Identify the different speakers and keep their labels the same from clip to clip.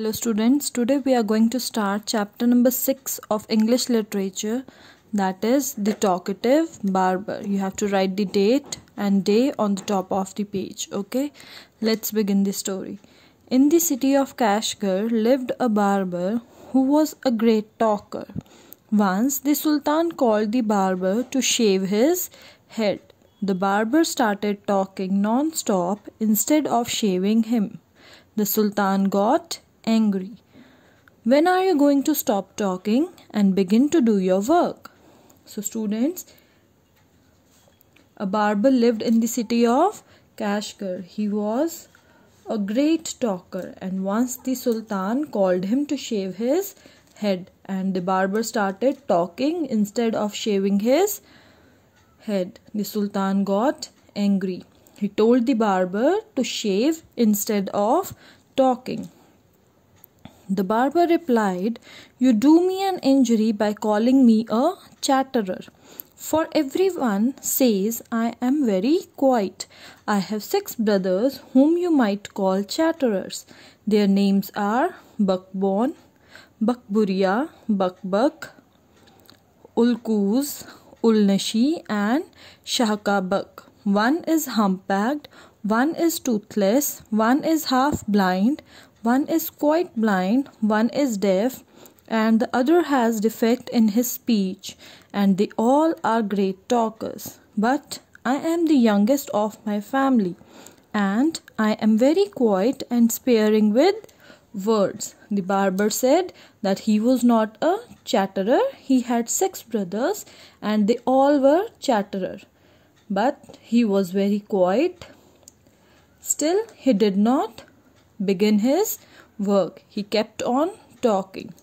Speaker 1: Hello students, today we are going to start chapter number 6 of English literature that is the talkative barber. You have to write the date and day on the top of the page. Okay, let's begin the story. In the city of Kashgar lived a barber who was a great talker. Once the Sultan called the barber to shave his head. The barber started talking non-stop instead of shaving him. The Sultan got angry. When are you going to stop talking and begin to do your work? So, students, a barber lived in the city of Kashgar. He was a great talker, and once the Sultan called him to shave his head, and the barber started talking instead of shaving his head. The Sultan got angry. He told the barber to shave instead of talking. The barber replied, You do me an injury by calling me a chatterer. For everyone says I am very quiet. I have six brothers whom you might call chatterers. Their names are Buckbone, Buckburia, Buckbuck, Ulkuz, Ulnashi, and Shahkabak. One is humpbacked, one is toothless, one is half blind, one is quite blind, one is deaf, and the other has defect in his speech, and they all are great talkers. But I am the youngest of my family, and I am very quiet and sparing with words. The barber said that he was not a chatterer. He had six brothers, and they all were chatterer. But he was very quiet. Still, he did not begin his work. He kept on talking.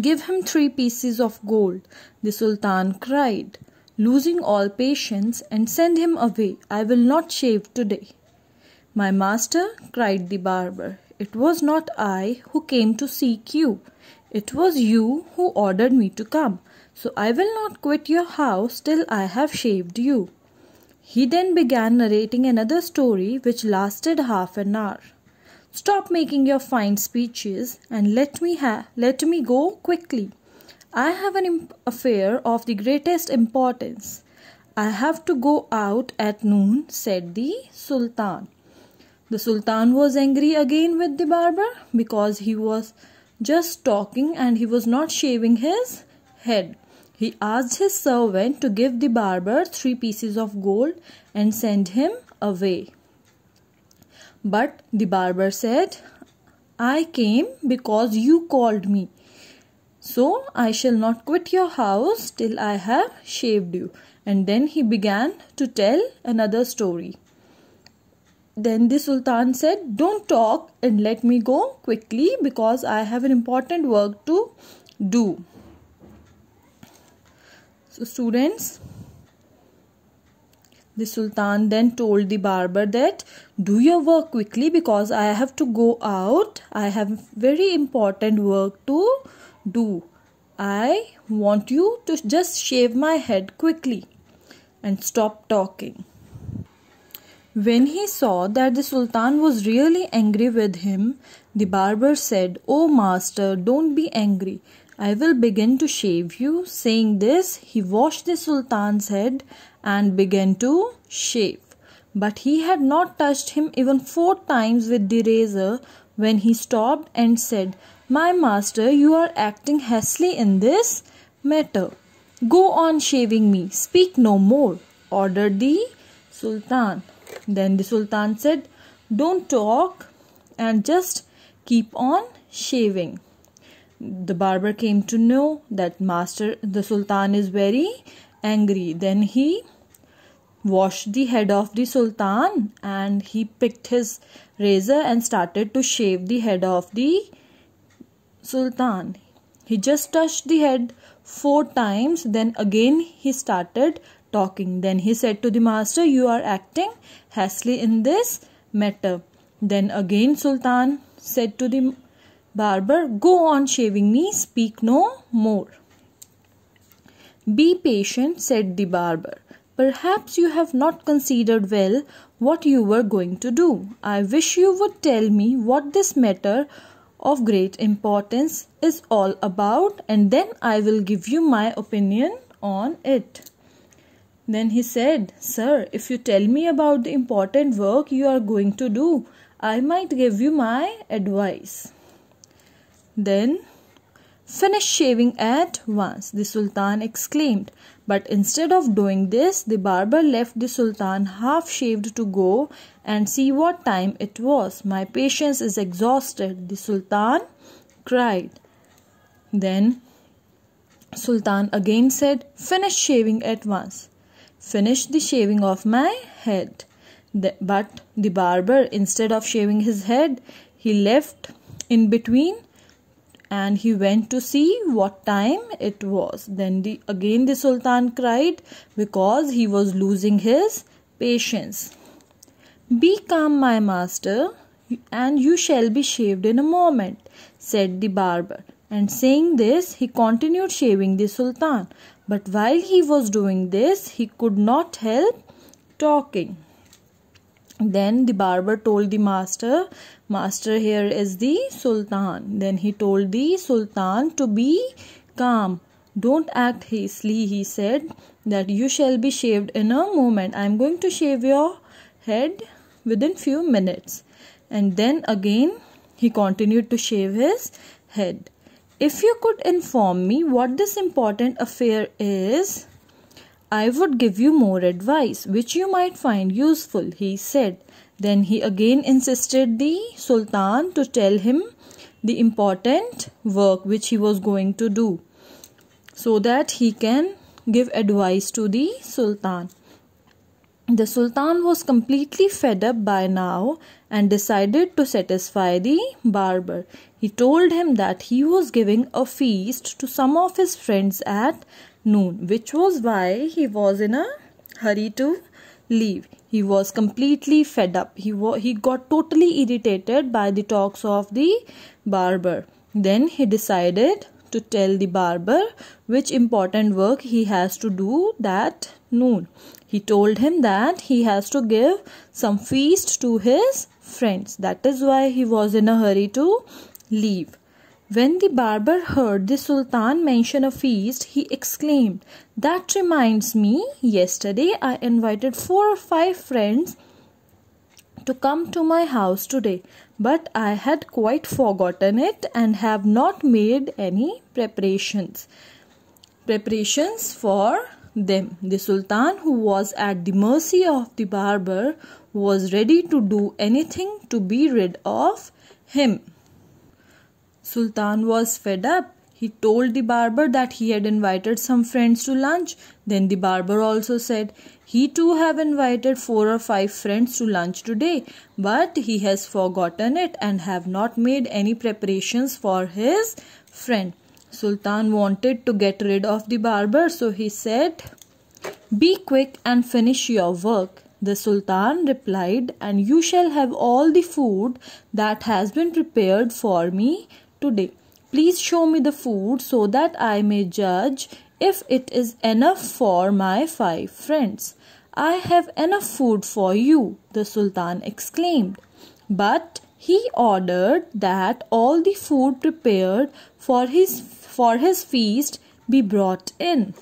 Speaker 1: Give him three pieces of gold, the Sultan cried, losing all patience, and send him away. I will not shave today. My master, cried the barber, it was not I who came to seek you. It was you who ordered me to come. So I will not quit your house till I have shaved you. He then began narrating another story which lasted half an hour. Stop making your fine speeches and let me ha- let me go quickly. I have an imp- affair of the greatest importance. I have to go out at noon, said the Sultan. The Sultan was angry again with the barber because he was just talking and he was not shaving his head. He asked his servant to give the barber three pieces of gold and send him away. But the barber said, I came because you called me. So I shall not quit your house till I have shaved you. And then he began to tell another story. Then the Sultan said, Don't talk and let me go quickly because I have an important work to do students the sultan then told the barber that do your work quickly because i have to go out i have very important work to do i want you to just shave my head quickly and stop talking when he saw that the Sultan was really angry with him, the barber said, "O oh master, don't be angry. I will begin to shave you. Saying this, he washed the Sultan's head and began to shave. But he had not touched him even four times with the razor when he stopped and said, My master, you are acting hastily in this matter. Go on shaving me, speak no more, ordered the Sultan. Then the Sultan said, Don't talk and just keep on shaving. The barber came to know that master the sultan is very angry. Then he washed the head of the sultan and he picked his razor and started to shave the head of the sultan. He just touched the head four times, then again he started talking. Then he said to the master, You are acting hastily in this matter. Then again, Sultan said to the Barber, go on shaving me, speak no more. Be patient, said the barber. Perhaps you have not considered well what you were going to do. I wish you would tell me what this matter of great importance is all about, and then I will give you my opinion on it. Then he said, Sir, if you tell me about the important work you are going to do, I might give you my advice. Then finish shaving at once, the Sultan exclaimed. But instead of doing this, the barber left the Sultan half shaved to go and see what time it was. My patience is exhausted, the Sultan cried. Then Sultan again said, Finish shaving at once. Finish the shaving of my head. The, but the barber, instead of shaving his head, he left in between and he went to see what time it was. Then the, again the Sultan cried because he was losing his patience. Be calm, my master, and you shall be shaved in a moment, said the barber. And saying this, he continued shaving the Sultan. But while he was doing this, he could not help talking. Then the barber told the master, Master, here is the Sultan. Then he told the Sultan to be calm. Don't act hastily, he said, that you shall be shaved in a moment. I am going to shave your head within few minutes. And then again he continued to shave his head. If you could inform me what this important affair is, I would give you more advice, which you might find useful, he said. Then he again insisted the Sultan to tell him the important work which he was going to do so that he can give advice to the Sultan. The Sultan was completely fed up by now and decided to satisfy the barber. He told him that he was giving a feast to some of his friends at noon, which was why he was in a hurry to leave. He was completely fed up. He, he got totally irritated by the talks of the barber. Then he decided to tell the barber which important work he has to do that noon. He told him that he has to give some feast to his friends. That is why he was in a hurry to leave. When the barber heard the Sultan mention a feast, he exclaimed, That reminds me, yesterday I invited four or five friends to come to my house today, but I had quite forgotten it and have not made any preparations. Preparations for them. The Sultan, who was at the mercy of the barber, was ready to do anything to be rid of him. Sultan was fed up he told the barber that he had invited some friends to lunch. Then the barber also said, He too have invited four or five friends to lunch today, but he has forgotten it and have not made any preparations for his friend. Sultan wanted to get rid of the barber, so he said, Be quick and finish your work. The Sultan replied, And you shall have all the food that has been prepared for me today. Please show me the food so that I may judge if it is enough for my five friends. I have enough food for you, the Sultan exclaimed. But he ordered that all the food prepared for his, for his feast be brought in.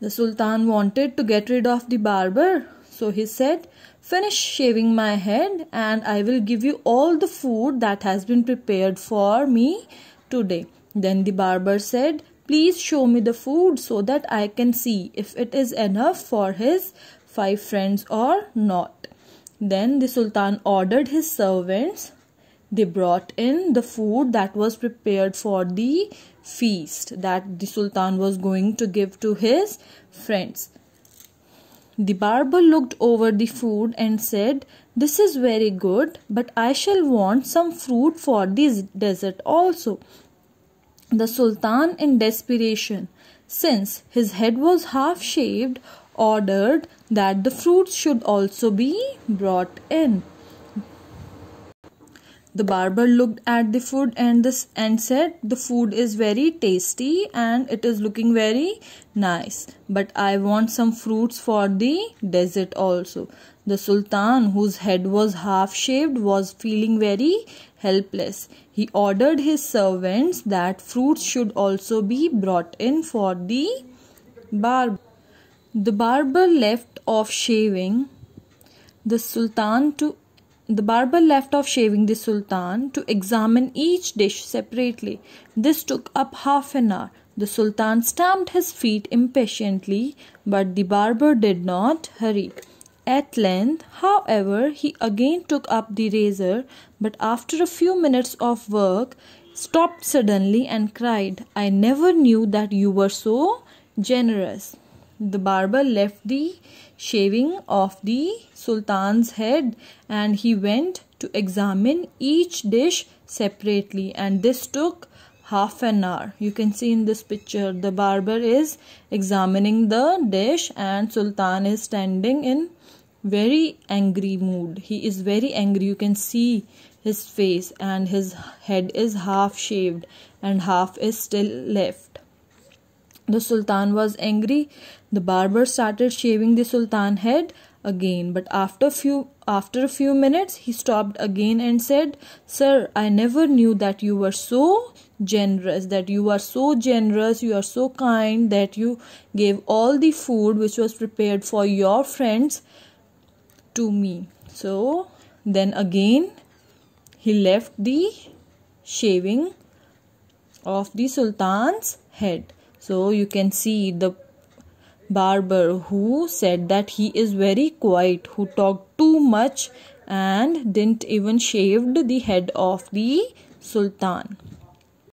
Speaker 1: The Sultan wanted to get rid of the barber so he said, Finish shaving my head and I will give you all the food that has been prepared for me today. Then the barber said, Please show me the food so that I can see if it is enough for his five friends or not. Then the Sultan ordered his servants. They brought in the food that was prepared for the feast that the Sultan was going to give to his friends. The barber looked over the food and said, This is very good, but I shall want some fruit for this dessert also. The Sultan, in desperation, since his head was half shaved, ordered that the fruits should also be brought in. The barber looked at the food and this and said the food is very tasty and it is looking very nice but I want some fruits for the dessert also. The sultan whose head was half shaved was feeling very helpless. He ordered his servants that fruits should also be brought in for the barber. The barber left off shaving. The sultan to the barber left off shaving the sultan to examine each dish separately. This took up half an hour. The sultan stamped his feet impatiently, but the barber did not hurry. At length, however, he again took up the razor, but after a few minutes of work, stopped suddenly and cried, I never knew that you were so generous. The barber left the shaving of the sultan's head and he went to examine each dish separately and this took half an hour you can see in this picture the barber is examining the dish and sultan is standing in very angry mood he is very angry you can see his face and his head is half shaved and half is still left the Sultan was angry. The barber started shaving the Sultan head again, but after few after a few minutes he stopped again and said, Sir, I never knew that you were so generous, that you are so generous, you are so kind, that you gave all the food which was prepared for your friends to me. So then again he left the shaving of the Sultan's head. So you can see the barber who said that he is very quiet, who talked too much and didn't even shaved the head of the sultan.